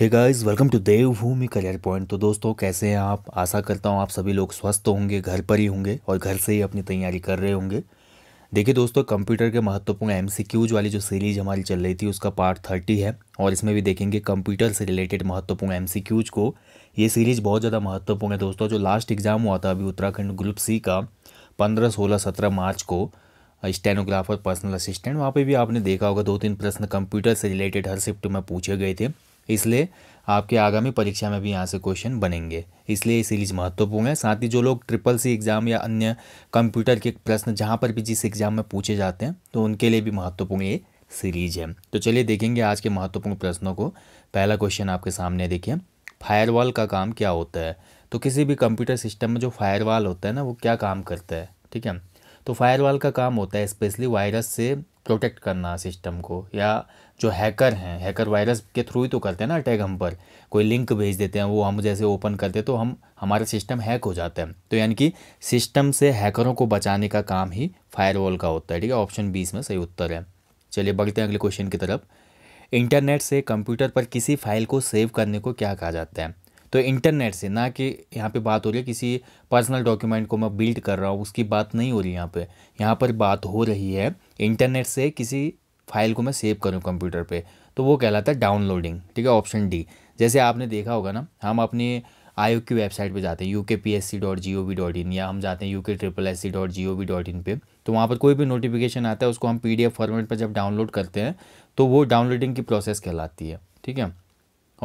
hey guys welcome to Devbhoomi career point तो दोस्तों कैसे हैं आप आशा करता हूँ आप सभी लोग स्वस्थ होंगे घर पर ही होंगे और घर से ही अपनी तैयारी कर रहे होंगे देखिए दोस्तों कंप्यूटर के महत्वपूर्ण क्यूज वाली जो सीरीज हमारी चल रही थी उसका पार्ट थर्टी है और इसमें भी देखेंगे कंप्यूटर से रिलेटेड महत्वपूर्ण क्यूज को ये सीरीज बहुत ज़्यादा महत्वपूर्ण है दोस्तों जो लास्ट एग्ज़ाम हुआ था अभी उत्तराखंड ग्रुप सी का पंद्रह सोलह सत्रह मार्च को स्टेनोग्राफर पर्सनल असिस्टेंट वहाँ पे भी आपने देखा होगा दो तीन प्रश्न कंप्यूटर से रिलेटेड हर शिफ्ट में पूछे गए थे इसलिए आपके आगामी परीक्षा में भी यहाँ से क्वेश्चन बनेंगे इसलिए ये सीरीज महत्वपूर्ण है साथ ही जो लोग ट्रिपल सी एग्ज़ाम या अन्य कंप्यूटर के प्रश्न जहाँ पर भी जिस एग्ज़ाम में पूछे जाते हैं तो उनके लिए भी महत्वपूर्ण ये सीरीज है तो चलिए देखेंगे आज के महत्वपूर्ण प्रश्नों को पहला क्वेश्चन आपके सामने देखिए फायरवॉल का काम क्या होता है तो किसी भी कंप्यूटर सिस्टम में जो फायरवॉल होता है ना वो क्या काम करता है ठीक है तो फायरवॉल का काम होता है स्पेशली वायरस से प्रोटेक्ट करना सिस्टम को या जो हैकर हैं हैकर वायरस के थ्रू ही तो करते हैं ना अटैक हम पर कोई लिंक भेज देते हैं वो हम जैसे ओपन करते हैं तो हम हमारा सिस्टम हैक हो जाता है तो यानी कि सिस्टम से हैकरों को बचाने का काम ही फायरवॉल का होता है ठीक है ऑप्शन बीस में सही उत्तर है चलिए बढ़ते हैं अगले क्वेश्चन की तरफ इंटरनेट से कंप्यूटर पर किसी फाइल को सेव करने को क्या कहा जाता है तो इंटरनेट से ना कि यहाँ पे बात हो रही है किसी पर्सनल डॉक्यूमेंट को मैं बिल्ड कर रहा हूँ उसकी बात नहीं हो रही यहाँ पे यहाँ पर बात हो रही है इंटरनेट से किसी फाइल को मैं सेव करूँ कंप्यूटर पे तो वो कहलाता है डाउनलोडिंग ठीक है ऑप्शन डी जैसे आपने देखा होगा ना हम अपने आयोग की वेबसाइट पे जाते हैं U K P S C dot G O V dot in या हम जाते हैं U K triple S C dot G O V dot in पर तो वहाँ पर कोई भी नोटिफिकेशन आता है उसको हम पी डी एफ फॉर्मेट पर जब डाउनलोड करते हैं तो वो डाउनलोडिंग की प्रोसेस कहलाती है ठीक है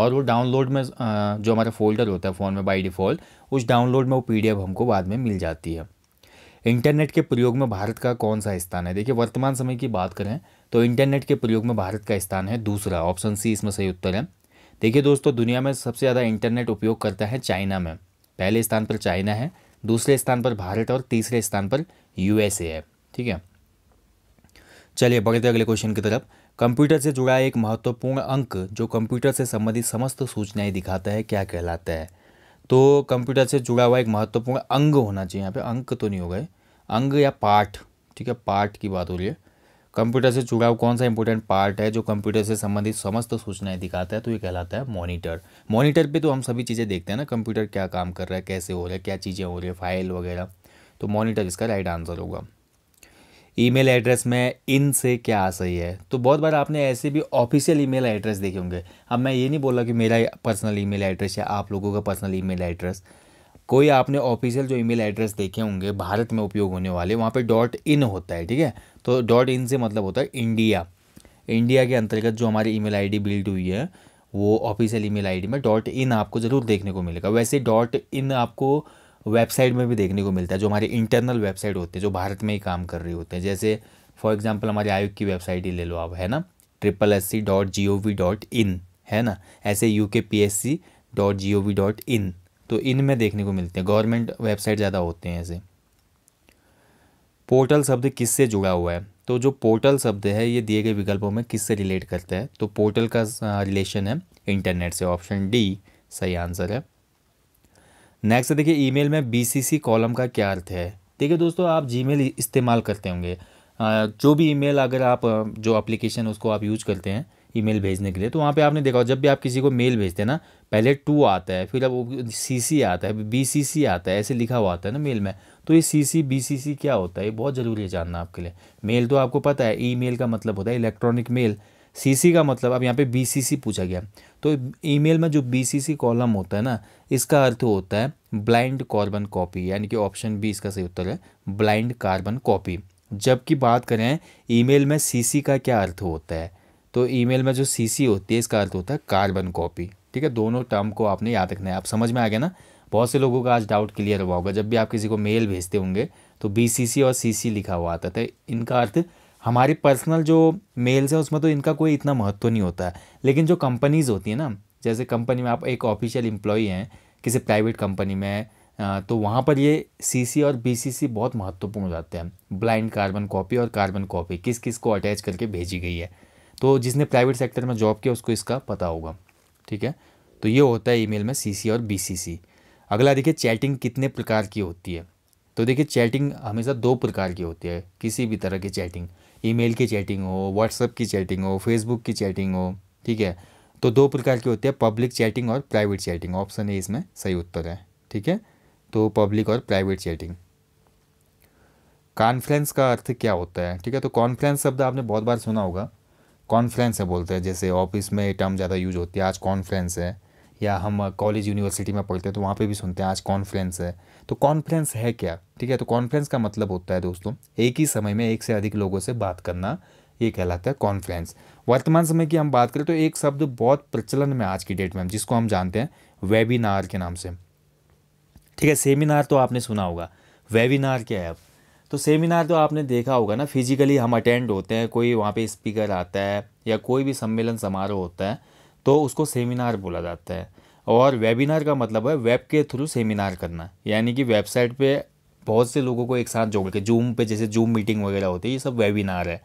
और वो डाउनलोड में जो हमारा फोल्डर होता है फ़ोन में बाई डिफ़ॉल्ट उस डाउनलोड में वो पी डी एफ हमको बाद में मिल जाती है इंटरनेट के प्रयोग में भारत का कौन सा स्थान है देखिए वर्तमान समय की बात करें तो इंटरनेट के प्रयोग में भारत का स्थान है दूसरा ऑप्शन सी इसमें सही उत्तर है देखिए दोस्तों दुनिया में सबसे ज़्यादा इंटरनेट उपयोग करता है चाइना में पहले स्थान पर चाइना है दूसरे स्थान पर भारत और तीसरे स्थान पर यूएसए है ठीक है चलिए बढ़ते अगले क्वेश्चन की तरफ कंप्यूटर से जुड़ा एक महत्वपूर्ण अंक जो कंप्यूटर से संबंधित समस्त सूचनाएं दिखाता है क्या कहलाता है तो कंप्यूटर से जुड़ा हुआ एक महत्वपूर्ण अंग होना चाहिए यहाँ पे अंक तो नहीं हो गए अंग या पाठ ठीक है पाठ की बात हो रही है कंप्यूटर से जुड़ा हुआ कौन सा इंपॉर्टेंट पार्ट है जो कंप्यूटर से संबंधित समस्त सूचनाएं दिखाता है तो ये कहलाता है मॉनिटर मॉनिटर पे तो हम सभी चीज़ें देखते हैं ना कंप्यूटर क्या काम कर रहा है कैसे हो रहा है क्या चीज़ें हो रही है फाइल वगैरह तो मॉनिटर इसका राइट आंसर होगा ईमेल एड्रेस में इन से क्या आ सही है तो बहुत बार आपने ऐसे भी ऑफिशियल ईमेल एड्रेस देखे होंगे अब मैं ये नहीं बोला कि मेरा पर्सनल ईमेल एड्रेस या आप लोगों का पर्सनल ईमेल एड्रेस कोई आपने ऑफिशियल जो ईमेल एड्रेस देखे होंगे भारत में उपयोग होने वाले वहाँ पे डॉट इन होता है ठीक है तो डॉट इन से मतलब होता है इंडिया इंडिया के अंतर्गत जो हमारी ईमेल आईडी बिल्ड हुई है वो ऑफिशियल ईमेल आईडी में डॉट इन आपको ज़रूर देखने को मिलेगा वैसे डॉट इन आपको वेबसाइट में भी देखने को मिलता है जो हमारी इंटरनल वेबसाइट होती है जो भारत में ही काम कर रही होते हैं जैसे फॉर एग्जाम्पल हमारे आयोग की वेबसाइट ही ले लो आप है ना triple S C dot G O V dot in है ना ऐसे U K P S C dot G O V dot in तो इनमें देखने को मिलते हैं गवर्नमेंट वेबसाइट ज़्यादा होते हैं ऐसे पोर्टल शब्द किससे जुड़ा हुआ है तो जो पोर्टल शब्द है ये दिए गए विकल्पों में किससे रिलेट करता है तो पोर्टल का रिलेशन है इंटरनेट से ऑप्शन डी सही आंसर है नेक्स्ट देखिए ईमेल में बीसीसी कॉलम का क्या अर्थ है देखिए दोस्तों आप जीमेल इस्तेमाल करते होंगे जो भी ईमेल अगर आप जो एप्लीकेशन उसको आप यूज करते हैं ईमेल भेजने के लिए तो वहाँ पे आपने देखा जब भी आप किसी को मेल भेजते हैं ना पहले टू आता है फिर अब सी सी आता है बी सी सी आता है ऐसे लिखा हुआ आता है ना मेल में तो ये सी सी बी सी सी क्या होता है ये बहुत ज़रूरी है जानना आपके लिए मेल तो आपको पता है ई मेल का मतलब होता है इलेक्ट्रॉनिक मेल सी सी का मतलब अब यहाँ पे सी पूछा गया तो ई मेल में जो बी सी सी कॉलम होता है ना इसका अर्थ होता है ब्लाइंड कार्बन कॉपी यानी कि ऑप्शन बी इसका सही उत्तर है ब्लाइंड कार्बन कॉपी जबकि बात करें ईमेल में सीसी का क्या अर्थ होता है तो ईमेल में जो सीसी होती है इसका अर्थ होता है कार्बन कॉपी ठीक है दोनों टर्म को आपने याद रखना है आप समझ में आ गया ना बहुत से लोगों का आज डाउट क्लियर हुआ होगा जब भी आप किसी को मेल भेजते होंगे तो बीसीसी और सीसी लिखा हुआ आता था इनका अर्थ हमारी पर्सनल जो मेल्स हैं उसमें तो इनका कोई इतना महत्व नहीं होता है लेकिन जो कंपनीज़ होती है ना जैसे कंपनी में आप एक ऑफिशियल एम्प्लॉई हैं किसी प्राइवेट कंपनी में तो वहाँ पर ये सीसी और बीसीसी बहुत महत्वपूर्ण हो जाते हैं ब्लाइंड कार्बन कॉपी और कार्बन कॉपी किस किस को अटैच करके भेजी गई है तो जिसने प्राइवेट सेक्टर में जॉब किया उसको इसका पता होगा ठीक है तो ये होता है ईमेल में सीसी और बीसीसी अगला देखिए चैटिंग कितने प्रकार की होती है तो देखिए चैटिंग हमेशा दो प्रकार की होती है किसी भी तरह की चैटिंग ईमेल की चैटिंग हो व्हाट्सअप की चैटिंग हो फेसबुक की चैटिंग हो ठीक है तो दो प्रकार की होती है पब्लिक चैटिंग और प्राइवेट चैटिंग ऑप्शन ए इसमें सही उत्तर है ठीक है तो पब्लिक और प्राइवेट चैटिंग कॉन्फ्रेंस का अर्थ क्या होता है ठीक है तो कॉन्फ्रेंस शब्द आपने बहुत बार सुना होगा कॉन्फ्रेंस है बोलते हैं जैसे ऑफिस में टर्म ज़्यादा यूज होती है आज कॉन्फ्रेंस है या हम कॉलेज uh, यूनिवर्सिटी में पढ़ते हैं तो वहाँ पे भी सुनते हैं आज कॉन्फ्रेंस है तो कॉन्फ्रेंस है क्या ठीक है तो कॉन्फ्रेंस का मतलब होता है दोस्तों एक ही समय में एक से अधिक लोगों से बात करना ये कहलाता है कॉन्फ्रेंस वर्तमान समय की हम बात करें तो एक शब्द बहुत प्रचलन में आज की डेट में जिसको हम जानते हैं वेबिनार के नाम से ठीक है सेमिनार तो आपने सुना होगा वेबिनार क्या है तो सेमिनार तो आपने देखा होगा ना फिजिकली हम अटेंड होते हैं कोई वहाँ पे स्पीकर आता है या कोई भी सम्मेलन समारोह होता है तो उसको सेमिनार बोला जाता है और वेबिनार का मतलब है वेब के थ्रू सेमिनार करना यानी कि वेबसाइट पे बहुत से लोगों को एक साथ जोड़ के जूम पे जैसे जूम मीटिंग वगैरह होती है ये सब वेबिनार है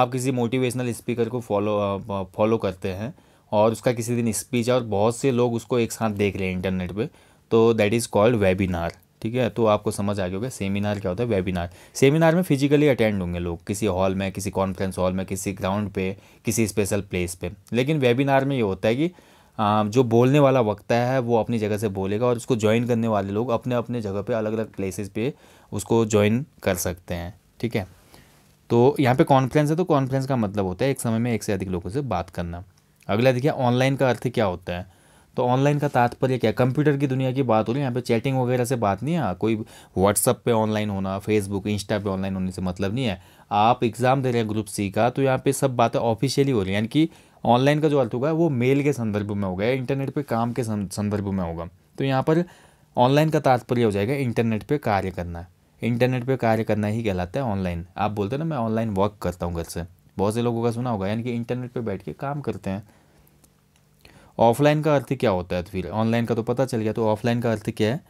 आप किसी मोटिवेशनल स्पीकर को फॉलो फॉलो करते हैं और उसका किसी दिन स्पीच है और बहुत से लोग उसको एक साथ देख रहे हैं इंटरनेट पर तो दैट इज़ कॉल्ड वेबिनार ठीक है तो आपको समझ आ गया होगा सेमिनार क्या होता है वेबिनार सेमिनार में फिजिकली अटेंड होंगे लोग किसी हॉल में किसी कॉन्फ्रेंस हॉल में किसी ग्राउंड पे किसी स्पेशल प्लेस पे लेकिन वेबिनार में ये होता है कि जो बोलने वाला वक्ता है वो अपनी जगह से बोलेगा और उसको ज्वाइन करने वाले लोग अपने अपने जगह पर अलग अलग प्लेसेस पे उसको ज्वाइन कर सकते हैं ठीक है तो यहाँ पे कॉन्फ्रेंस है तो कॉन्फ्रेंस का मतलब होता है एक समय में एक से अधिक लोगों से बात करना अगला देखिए ऑनलाइन का अर्थ क्या होता है तो ऑनलाइन का तात्पर्य क्या कंप्यूटर की दुनिया की बात हो रही है यहाँ पे चैटिंग वगैरह से बात नहीं है कोई व्हाट्सअप पे ऑनलाइन होना फेसबुक इंस्टा पे ऑनलाइन होने से मतलब नहीं है आप एग्ज़ाम दे रहे हैं ग्रुप सी का तो यहाँ पे सब बातें ऑफिशियली हो रही है यानी कि ऑनलाइन का जो अर्थ होगा वो मेल के संदर्भ में होगा इंटरनेट पर काम के संदर्भ में होगा तो यहाँ पर ऑनलाइन का तात्पर्य हो जाएगा इंटरनेट पर कार्य करना इंटरनेट पर कार्य करना ही कहलाता है ऑनलाइन आप बोलते हैं ना मैं ऑनलाइन वर्क करता हूँ घर से बहुत से लोगों का सुना होगा यानी कि इंटरनेट पर बैठ के काम करते हैं ऑफलाइन का अर्थ क्या होता है तो फिर ऑनलाइन का तो पता चल गया तो ऑफलाइन का अर्थ क्या है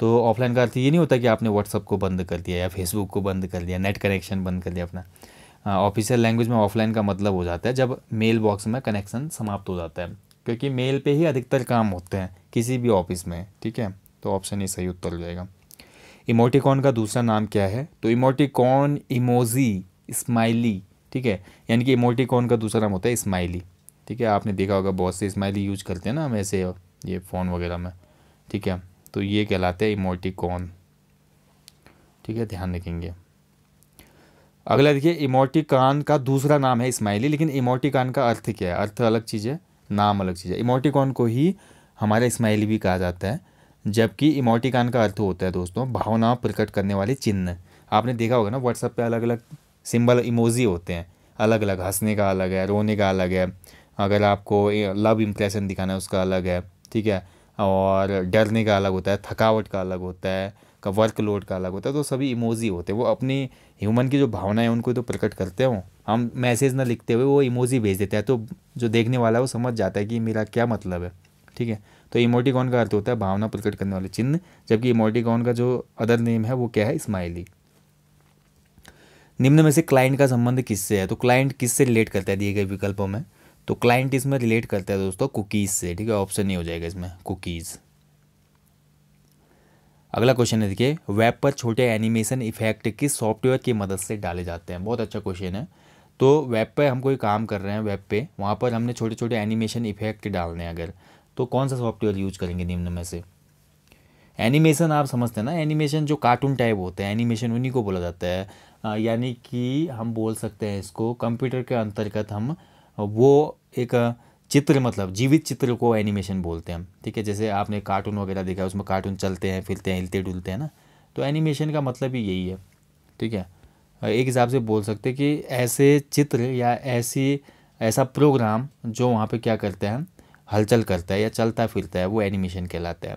तो ऑफलाइन का अर्थ ये नहीं होता कि आपने व्हाट्सअप को बंद कर दिया या फेसबुक को बंद कर दिया नेट कनेक्शन बंद कर दिया अपना ऑफिशियल हाँ, लैंग्वेज में ऑफलाइन का मतलब हो जाता है जब मेल बॉक्स में कनेक्शन समाप्त हो जाता है क्योंकि मेल पे ही अधिकतर काम होते हैं किसी भी ऑफिस में ठीक है तो ऑप्शन ये सही उत्तर हो जाएगा इमोटिकॉन का दूसरा नाम क्या है तो इमोटिकॉन इमोजी स्माइली ठीक है यानी कि इमोटिकॉन का दूसरा नाम होता है स्माइली ठीक है आपने देखा होगा बहुत से स्माइली यूज करते हैं ना हम ऐसे ये फ़ोन वगैरह में ठीक है तो ये कहलाते हैं इमोटिकॉन ठीक है ध्यान रखेंगे अगला देखिए इमोटिकॉन का दूसरा नाम है स्माइली लेकिन इमोटिकॉन का अर्थ क्या है अर्थ अलग चीज़ है नाम अलग चीज़ है इमोटिकॉन को ही हमारा स्माइली भी कहा जाता है जबकि इमोटिकॉन का अर्थ होता है दोस्तों भावनाओं प्रकट करने वाले चिन्ह आपने देखा होगा ना व्हाट्सएप पे अलग अलग सिंबल इमोजी होते हैं अलग अलग हंसने का अलग है रोने का अलग है अगर आपको लव इम्प्रेशन दिखाना है उसका अलग है ठीक है और डरने का अलग होता है थकावट का अलग होता है का वर्क लोड का अलग होता है तो सभी इमोजी होते हैं वो अपनी ह्यूमन की जो भावनाएं उनको तो प्रकट करते हो हम मैसेज ना लिखते हुए वो इमोजी भेज देते हैं तो जो देखने वाला है वो समझ जाता है कि मेरा क्या मतलब है ठीक है तो इमोटिकॉन का अर्थ होता है भावना प्रकट करने वाले चिन्ह जबकि इमोटिकॉन का जो अदर नेम है वो क्या है स्माइली निम्न में से क्लाइंट का संबंध किससे है तो क्लाइंट किससे रिलेट करता है दिए गए विकल्पों में तो क्लाइंट इसमें रिलेट करता है दोस्तों कुकीज़ से ठीक है ऑप्शन नहीं हो जाएगा इसमें कुकीज़ अगला क्वेश्चन है देखिए वेब पर छोटे एनिमेशन इफेक्ट किस सॉफ्टवेयर की मदद से डाले जाते हैं बहुत अच्छा क्वेश्चन है तो वेब पर हम कोई काम कर रहे हैं वेब पे वहाँ पर हमने छोटे छोटे एनिमेशन इफेक्ट डालने हैं अगर तो कौन सा सॉफ्टवेयर यूज करेंगे निम्न में से एनिमेशन आप समझते हैं ना एनिमेशन जो कार्टून टाइप होते हैं एनिमेशन उन्हीं को बोला जाता है यानी कि हम बोल सकते हैं इसको कंप्यूटर के अंतर्गत हम वो एक चित्र मतलब जीवित चित्र को एनिमेशन बोलते हैं ठीक है जैसे आपने कार्टून वगैरह देखा है उसमें कार्टून चलते हैं फिरते हैं हिलते डुलते हैं ना तो एनिमेशन का मतलब ही यही है ठीक है एक हिसाब से बोल सकते हैं कि ऐसे चित्र या ऐसी ऐसा प्रोग्राम जो वहाँ पे क्या करते हैं हलचल करता है या चलता फिरता है वो एनिमेशन कहलाता है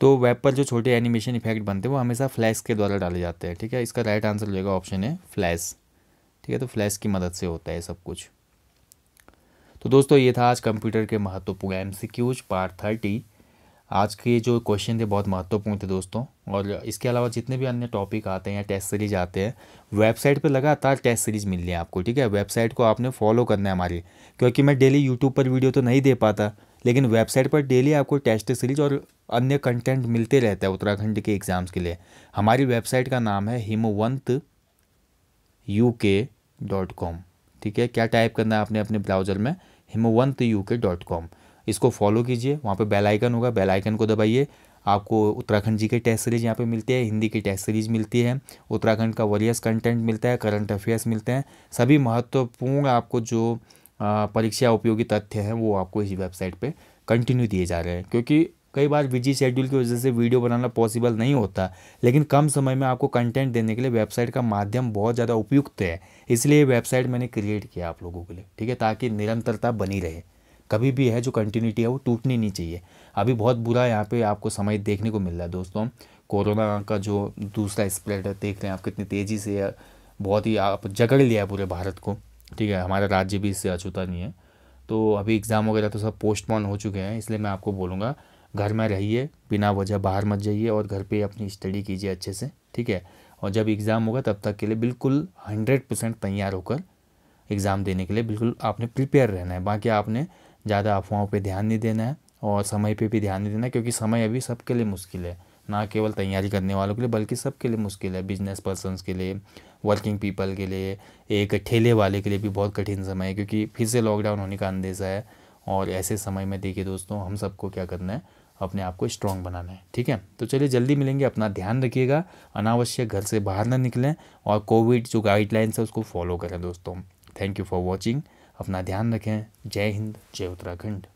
तो वेब पर जो छोटे एनिमेशन इफेक्ट बनते हैं वो हमेशा फ्लैश के द्वारा डाले जाते हैं ठीक है इसका राइट आंसर जो ऑप्शन है फ्लैश ठीक है तो फ्लैश की मदद से होता है सब कुछ तो दोस्तों ये था आज कंप्यूटर के महत्वपूर्ण M C Qs part thirty आज के जो क्वेश्चन थे बहुत महत्वपूर्ण थे दोस्तों और इसके अलावा जितने भी अन्य टॉपिक आते हैं टेस्ट सीरीज आते हैं वेबसाइट पे लगातार टेस्ट सीरीज मिल रही है आपको ठीक है वेबसाइट को आपने फॉलो करना है हमारी क्योंकि मैं डेली यूट्यूब पर वीडियो तो नहीं दे पाता लेकिन वेबसाइट पर डेली आपको टेस्ट सीरीज और अन्य कंटेंट मिलते रहता है उत्तराखंड के एग्ज़ाम्स के लिए हमारी वेबसाइट का नाम है Himvant U K dot com ठीक है क्या टाइप करना है आपने अपने ब्राउज़र में Himvant U K dot com इसको फॉलो कीजिए वहाँ पे बेल आइकन होगा बेल आइकन को दबाइए आपको उत्तराखंड जी के टेस्ट सीरीज यहाँ पे मिलती है हिंदी की टेस्ट सीरीज मिलती है उत्तराखंड का वरियस कंटेंट मिलता है करंट अफेयर्स मिलते हैं सभी महत्वपूर्ण आपको जो परीक्षा उपयोगी तथ्य हैं वो आपको इस वेबसाइट पर कंटिन्यू दिए जा रहे हैं क्योंकि कई बार बिजी शेड्यूल की वजह से वीडियो बनाना पॉसिबल नहीं होता लेकिन कम समय में आपको कंटेंट देने के लिए वेबसाइट का माध्यम बहुत ज़्यादा उपयुक्त है इसलिए वेबसाइट मैंने क्रिएट किया आप लोगों के लिए ठीक है ताकि निरंतरता बनी रहे कभी भी है जो कंटिन्यूटी है वो टूटनी नहीं चाहिए अभी बहुत बुरा यहाँ पे आपको समय देखने को मिल रहा है दोस्तों कोरोना का जो दूसरा स्प्रेड है देख रहे हैं आप कितनी तेज़ी से बहुत ही आप जगड़ लिया है पूरे भारत को ठीक है हमारा राज्य भी इससे अछूता नहीं है तो अभी एग्ज़ाम वगैरह तो सब पोस्टपोन हो चुके हैं इसलिए मैं आपको बोलूँगा घर में रहिए बिना वजह बाहर मत जाइए और घर पे अपनी स्टडी कीजिए अच्छे से ठीक है और जब एग्ज़ाम होगा तब तक के लिए बिल्कुल हंड्रेड परसेंट तैयार होकर एग्ज़ाम देने के लिए बिल्कुल आपने प्रिपेयर रहना है बाकी आपने ज़्यादा अफवाहों पर ध्यान नहीं देना है और समय पर भी ध्यान नहीं देना क्योंकि समय अभी सबके लिए मुश्किल है ना केवल तैयारी करने वालों के लिए बल्कि सबके लिए मुश्किल है बिजनेस पर्सनस के लिए वर्किंग पीपल के लिए एक ठेले वाले के लिए भी बहुत कठिन समय है क्योंकि फिर से लॉकडाउन होने का अंदेशा है और ऐसे समय में देखिए दोस्तों हम सबको क्या करना है अपने आप को स्ट्रांग बनाना है ठीक है तो चलिए जल्दी मिलेंगे अपना ध्यान रखिएगा अनावश्यक घर से बाहर ना निकलें और कोविड जो गाइडलाइंस है उसको फॉलो करें दोस्तों थैंक यू फॉर वॉचिंग अपना ध्यान रखें जय हिंद जय उत्तराखंड